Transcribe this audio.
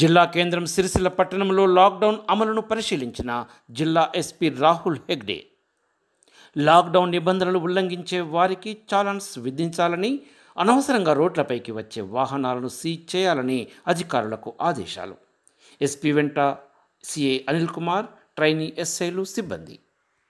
జిల్లా కేంద్రం సిరిసిల్ల పట్టణంలో లాక్డౌన్ అమలును పరిశీలించిన జిల్లా ఎస్పీ రాహుల్ హెగ్డే లాక్డౌన్ నిబంధనలు ఉల్లంఘించే వారికి చాలన్స్ విధించాలని అనవసరంగా రోడ్లపైకి వచ్చే వాహనాలను సీజ్ చేయాలని అధికారులకు ఆదేశాలు ఎస్పీ వెంట సిఏ అనిల్ కుమార్ ట్రైనీ ఎస్ఐలు సిబ్బంది